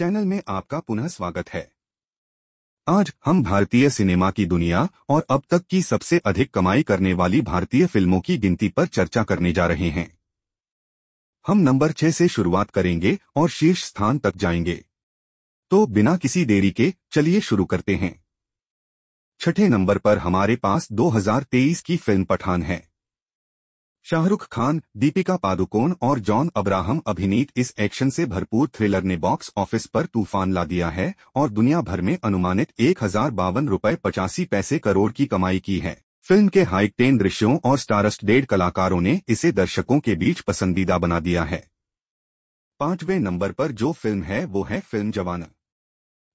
Channel में आपका पुनः स्वागत है आज हम भारतीय सिनेमा की दुनिया और अब तक की सबसे अधिक कमाई करने वाली भारतीय फिल्मों की गिनती पर चर्चा करने जा रहे हैं हम नंबर छह से शुरुआत करेंगे और शीर्ष स्थान तक जाएंगे तो बिना किसी देरी के चलिए शुरू करते हैं छठे नंबर पर हमारे पास 2023 की फिल्म पठान है शाहरुख खान दीपिका पादुकोण और जॉन अब्राहम अभिनीत इस एक्शन से भरपूर थ्रिलर ने बॉक्स ऑफिस पर तूफान ला दिया है और दुनिया भर में अनुमानित एक हजार बावन रूपए पचासी पैसे करोड़ की कमाई की है फिल्म के हाइकटेन दृश्यों और स्टारस्ट डेड कलाकारों ने इसे दर्शकों के बीच पसंदीदा बना दिया है पांचवें नंबर पर जो फिल्म है वो है फिल्म जवाना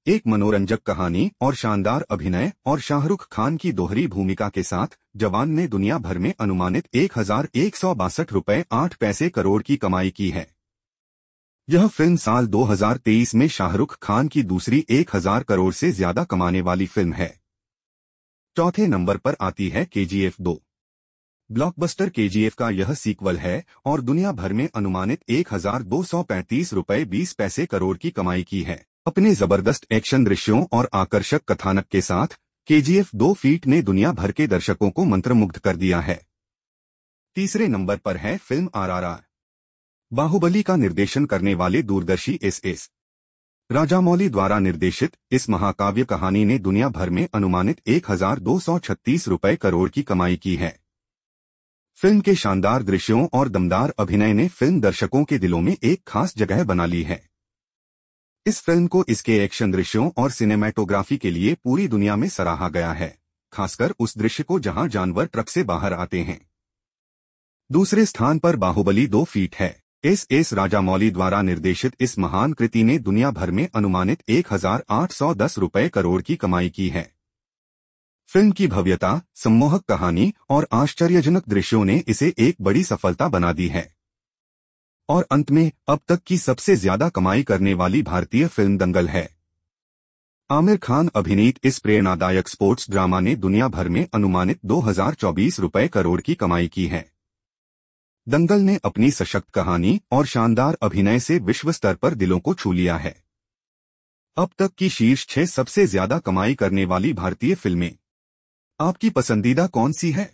एक मनोरंजक कहानी और शानदार अभिनय और शाहरुख खान की दोहरी भूमिका के साथ जवान ने दुनिया भर में अनुमानित एक हजार एक सौ बासठ रूपए आठ पैसे करोड़ की कमाई की है यह फिल्म साल 2023 में शाहरुख खान की दूसरी एक हजार करोड़ से ज्यादा कमाने वाली फिल्म है चौथे नंबर पर आती है केजीएफ दो ब्लॉकबस्टर केजीएफ का यह सीक्वल है और दुनिया भर में अनुमानित एक हजार दो सौ पैंतीस रूपए बीस पैसे करोड़ की कमाई की है अपने जबरदस्त एक्शन दृश्यों और आकर्षक कथानक के साथ केजीएफ दो फीट ने दुनिया भर के दर्शकों को मंत्रमुग्ध कर दिया है तीसरे नंबर पर है फिल्म आरआरआर बाहुबली का निर्देशन करने वाले दूरदर्शी एस एस राजामौली द्वारा निर्देशित इस महाकाव्य कहानी ने दुनिया भर में अनुमानित एक रुपए करोड़ की कमाई की है फिल्म के शानदार दृश्यों और दमदार अभिनय ने फिल्म दर्शकों के दिलों में एक खास जगह बना ली है इस फिल्म को इसके एक्शन दृश्यों और सिनेमेटोग्राफी के लिए पूरी दुनिया में सराहा गया है खासकर उस दृश्य को जहां जानवर ट्रक से बाहर आते हैं दूसरे स्थान पर बाहुबली दो फीट है एस एस राजामौली द्वारा निर्देशित इस महान कृति ने दुनिया भर में अनुमानित 1810 रुपए करोड़ की कमाई की है फिल्म की भव्यता सम्मोहक कहानी और आश्चर्यजनक दृश्यों ने इसे एक बड़ी सफलता बना दी है और अंत में अब तक की सबसे ज्यादा कमाई करने वाली भारतीय फिल्म दंगल है आमिर खान अभिनीत इस प्रेरणादायक स्पोर्ट्स ड्रामा ने दुनिया भर में अनुमानित दो रुपए करोड़ की कमाई की है दंगल ने अपनी सशक्त कहानी और शानदार अभिनय से विश्व स्तर पर दिलों को छू लिया है अब तक की शीर्ष छह सबसे ज्यादा कमाई करने वाली भारतीय फिल्में आपकी पसंदीदा कौन सी है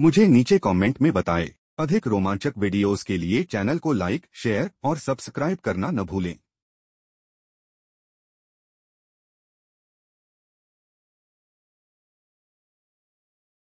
मुझे नीचे कमेंट में बताएं। अधिक रोमांचक वीडियोस के लिए चैनल को लाइक शेयर और सब्सक्राइब करना न भूलें